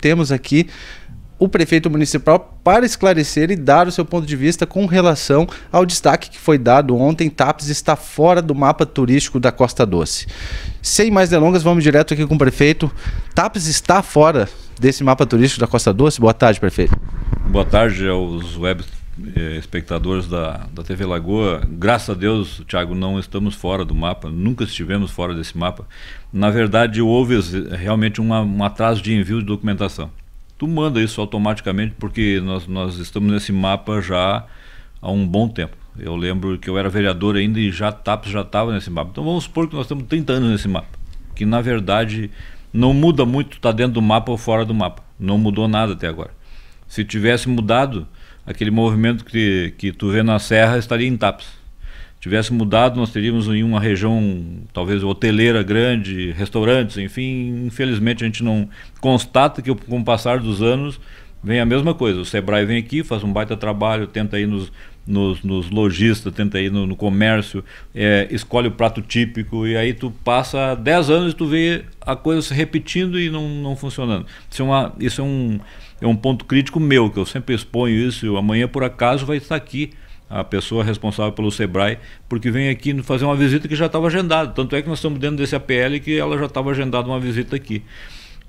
temos aqui o prefeito municipal para esclarecer e dar o seu ponto de vista com relação ao destaque que foi dado ontem. TAPS está fora do mapa turístico da Costa Doce. Sem mais delongas, vamos direto aqui com o prefeito. TAPS está fora desse mapa turístico da Costa Doce. Boa tarde, prefeito. Boa tarde aos web eh, espectadores da, da TV Lagoa, graças a Deus, Tiago, não estamos fora do mapa, nunca estivemos fora desse mapa. Na verdade, houve eh, realmente uma, um atraso de envio de documentação. Tu manda isso automaticamente porque nós, nós estamos nesse mapa já há um bom tempo. Eu lembro que eu era vereador ainda e já TAPS tá, já estava nesse mapa. Então vamos supor que nós estamos 30 anos nesse mapa, que na verdade não muda muito, está dentro do mapa ou fora do mapa. Não mudou nada até agora. Se tivesse mudado, aquele movimento que, que tu vê na serra estaria em TAPS. Tivesse mudado, nós teríamos em uma região, talvez hoteleira grande, restaurantes, enfim. Infelizmente, a gente não constata que, com o passar dos anos, vem a mesma coisa. O Sebrae vem aqui, faz um baita trabalho, tenta ir nos, nos, nos lojistas, tenta ir no, no comércio, é, escolhe o prato típico e aí tu passa 10 anos e tu vê a coisa se repetindo e não, não funcionando. Isso é, uma, isso é, um, é um ponto crítico meu, que eu sempre exponho isso. amanhã, por acaso, vai estar aqui a pessoa responsável pelo SEBRAE, porque vem aqui fazer uma visita que já estava agendada. Tanto é que nós estamos dentro desse APL que ela já estava agendada uma visita aqui.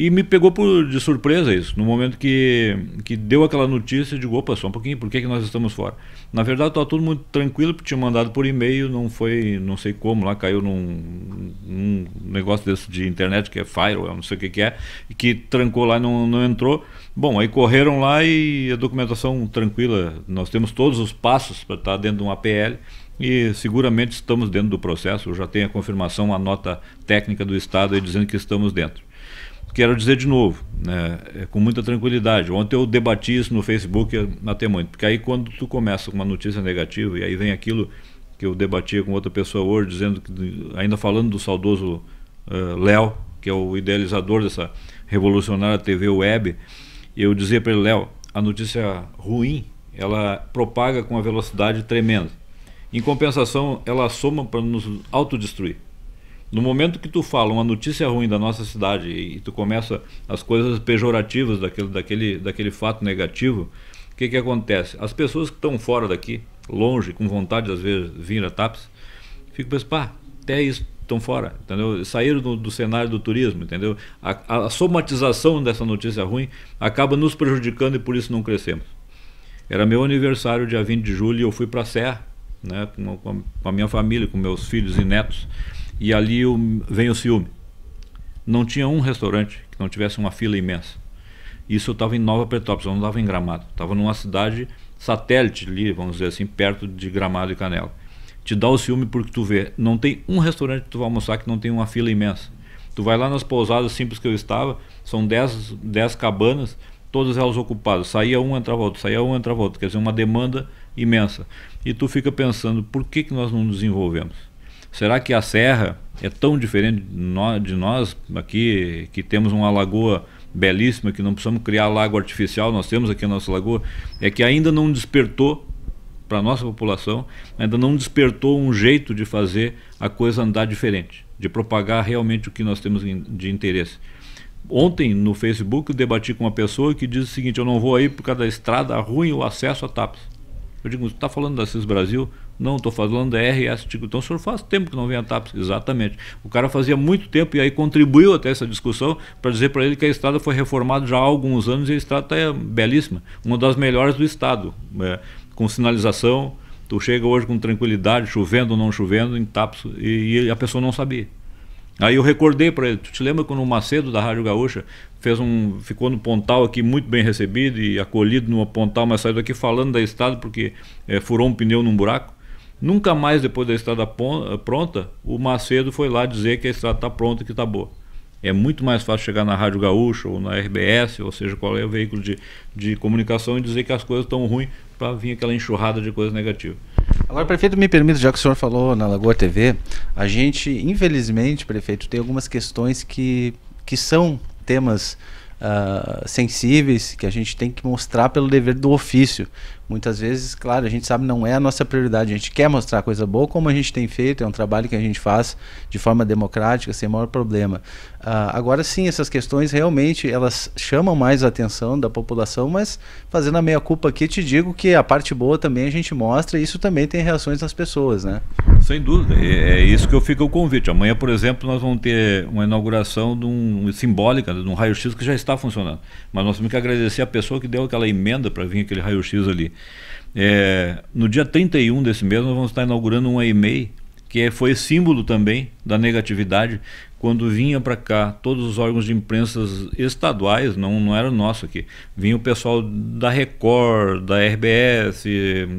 E me pegou por, de surpresa isso, no momento que, que deu aquela notícia, eu digo, opa, só um pouquinho, por que, que nós estamos fora? Na verdade, estava tudo muito tranquilo, porque tinha mandado por e-mail, não foi, não sei como, lá caiu num, num negócio desse de internet que é firewall, não sei o que, que é, que trancou lá e não, não entrou. Bom, aí correram lá e a documentação tranquila, nós temos todos os passos para estar tá dentro de um APL, e seguramente estamos dentro do processo, eu já tenho a confirmação, a nota técnica do Estado aí dizendo que estamos dentro quero dizer de novo, né, é, com muita tranquilidade. Ontem eu debati isso no Facebook até muito, porque aí quando tu começa com uma notícia negativa e aí vem aquilo que eu debatia com outra pessoa hoje, dizendo que, ainda falando do saudoso uh, Léo, que é o idealizador dessa revolucionária TV web, eu dizia para ele, Léo, a notícia ruim, ela propaga com uma velocidade tremenda. Em compensação, ela soma para nos autodestruir. No momento que tu fala uma notícia ruim da nossa cidade e tu começa as coisas pejorativas daquele, daquele, daquele fato negativo, o que, que acontece? As pessoas que estão fora daqui, longe, com vontade às vezes de vir a TAPS, ficam pensando, pá, até isso estão fora, entendeu? Saíram do, do cenário do turismo, entendeu? A, a somatização dessa notícia ruim acaba nos prejudicando e por isso não crescemos. Era meu aniversário, dia 20 de julho, e eu fui para a Serra, né, com, com a minha família, com meus filhos e netos. E ali o, vem o ciúme. Não tinha um restaurante que não tivesse uma fila imensa. Isso eu estava em Nova Petrópolis, eu não estava em Gramado. Estava numa cidade satélite ali, vamos dizer assim, perto de Gramado e Canela. Te dá o ciúme porque tu vê, não tem um restaurante que tu vai almoçar que não tem uma fila imensa. Tu vai lá nas pousadas simples que eu estava, são 10 cabanas, todas elas ocupadas. Saía um, entrava outro, saía um, entrava outro. Quer dizer, uma demanda imensa. E tu fica pensando, por que, que nós não nos desenvolvemos? Será que a serra é tão diferente de nós aqui, que temos uma lagoa belíssima, que não precisamos criar lago artificial, nós temos aqui a nossa lagoa, é que ainda não despertou para a nossa população, ainda não despertou um jeito de fazer a coisa andar diferente, de propagar realmente o que nós temos de interesse. Ontem no Facebook eu debati com uma pessoa que diz o seguinte: eu não vou aí por causa da estrada ruim o acesso a TAPS. Eu digo, você está falando da CIS Brasil? Não, estou falando da RS. Digo, tipo, então o senhor faz tempo que não vem a TAPES. Exatamente. O cara fazia muito tempo e aí contribuiu até essa discussão para dizer para ele que a estrada foi reformada já há alguns anos e a estrada tá, é belíssima. Uma das melhores do estado, é, com sinalização. Tu chega hoje com tranquilidade, chovendo ou não chovendo, em TAPES, e, e a pessoa não sabia. Aí eu recordei para ele, tu te lembra quando o Macedo da Rádio Gaúcha fez um, ficou no Pontal aqui muito bem recebido e acolhido no Pontal, mas saiu daqui falando da estrada porque é, furou um pneu num buraco. Nunca mais depois da estrada pronta, o Macedo foi lá dizer que a estrada está pronta, que está boa. É muito mais fácil chegar na Rádio Gaúcha ou na RBS, ou seja, qual é o veículo de, de comunicação, e dizer que as coisas estão ruins para vir aquela enxurrada de coisas negativas. Agora, prefeito, me permita, já que o senhor falou na Lagoa TV, a gente, infelizmente, prefeito, tem algumas questões que, que são temas Uh, sensíveis que a gente tem que mostrar pelo dever do ofício. Muitas vezes, claro, a gente sabe não é a nossa prioridade. A gente quer mostrar coisa boa, como a gente tem feito, é um trabalho que a gente faz de forma democrática, sem maior problema. Uh, agora sim, essas questões realmente elas chamam mais a atenção da população, mas fazendo a meia culpa aqui, te digo que a parte boa também a gente mostra e isso também tem reações nas pessoas, né? Sem dúvida, é, é isso que eu fico o convite. Amanhã, por exemplo, nós vamos ter uma inauguração de um, simbólica, de um raio-x que já está funcionando. Mas nós temos que agradecer a pessoa que deu aquela emenda para vir aquele raio-x ali. É, no dia 31 desse mês, nós vamos estar inaugurando um EMEI, que é, foi símbolo também da negatividade, quando vinha para cá todos os órgãos de imprensa estaduais, não, não era nosso aqui, vinha o pessoal da Record, da RBS,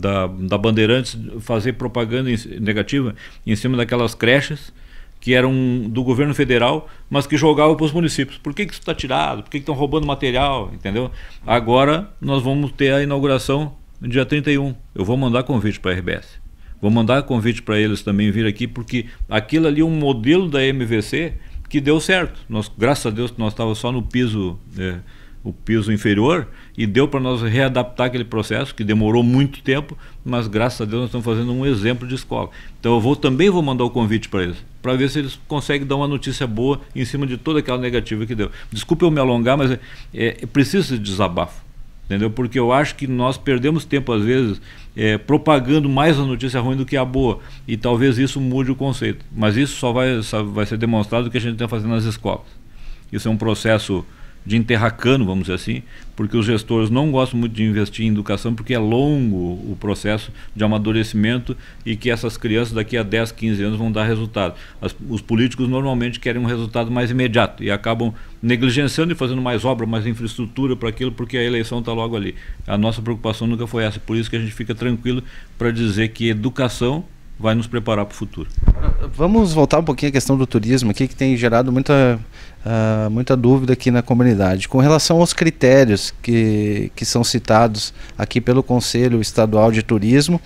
da, da Bandeirantes fazer propaganda negativa em cima daquelas creches que eram do governo federal, mas que jogavam para os municípios. Por que, que isso está tirado? Por que estão roubando material? Entendeu? Agora nós vamos ter a inauguração no dia 31. Eu vou mandar convite para a RBS. Vou mandar convite para eles também vir aqui, porque aquilo ali é um modelo da MVC que deu certo. Nós, graças a Deus, nós estávamos só no piso, é, o piso inferior, e deu para nós readaptar aquele processo, que demorou muito tempo, mas graças a Deus nós estamos fazendo um exemplo de escola. Então eu vou, também vou mandar o convite para eles, para ver se eles conseguem dar uma notícia boa em cima de toda aquela negativa que deu. Desculpe eu me alongar, mas é, é, é preciso esse desabafo entendeu? Porque eu acho que nós perdemos tempo, às vezes, é, propagando mais a notícia ruim do que a boa. E talvez isso mude o conceito. Mas isso só vai, só vai ser demonstrado o que a gente está fazendo nas escolas. Isso é um processo de enterracano, vamos dizer assim, porque os gestores não gostam muito de investir em educação, porque é longo o processo de amadurecimento e que essas crianças daqui a 10, 15 anos vão dar resultado. As, os políticos normalmente querem um resultado mais imediato e acabam negligenciando e fazendo mais obra, mais infraestrutura para aquilo, porque a eleição está logo ali. A nossa preocupação nunca foi essa, por isso que a gente fica tranquilo para dizer que educação vai nos preparar para o futuro. Vamos voltar um pouquinho à questão do turismo aqui, que tem gerado muita, uh, muita dúvida aqui na comunidade. Com relação aos critérios que, que são citados aqui pelo Conselho Estadual de Turismo,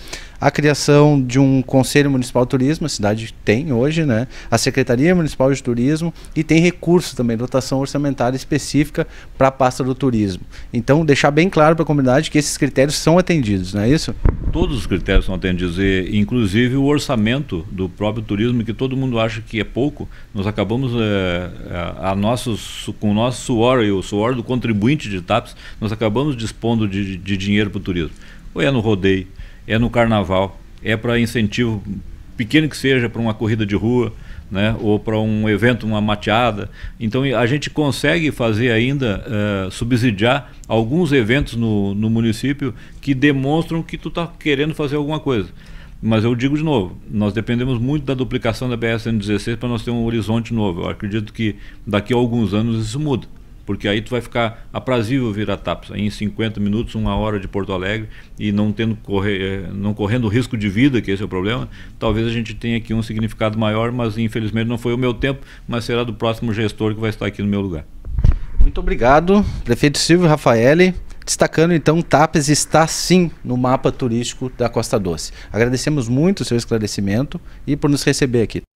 a criação de um Conselho Municipal de Turismo, a cidade tem hoje, né? A Secretaria Municipal de Turismo e tem recursos também, dotação orçamentária específica para a pasta do turismo. Então, deixar bem claro para a comunidade que esses critérios são atendidos, não é isso? Todos os critérios são atendidos, e, inclusive o orçamento do próprio turismo, que todo mundo acha que é pouco, nós acabamos é, eh, a, eh, a nossos, com o nosso suor e o suor do contribuinte de TAPS, nós acabamos dispondo de, de dinheiro para o turismo. Ou é no rodeio, é no carnaval, é para incentivo pequeno que seja para uma corrida de rua, né, ou para um evento, uma mateada. Então a gente consegue fazer ainda, uh, subsidiar alguns eventos no, no município que demonstram que tu está querendo fazer alguma coisa. Mas eu digo de novo, nós dependemos muito da duplicação da BSN 16 para nós ter um horizonte novo. Eu acredito que daqui a alguns anos isso muda porque aí tu vai ficar aprazível virar TAPS, em 50 minutos, uma hora de Porto Alegre, e não tendo correr, eh, não correndo risco de vida, que esse é o problema, talvez a gente tenha aqui um significado maior, mas infelizmente não foi o meu tempo, mas será do próximo gestor que vai estar aqui no meu lugar. Muito obrigado, prefeito Silvio Rafaeli. Destacando então, TAPES está sim no mapa turístico da Costa Doce. Agradecemos muito o seu esclarecimento e por nos receber aqui.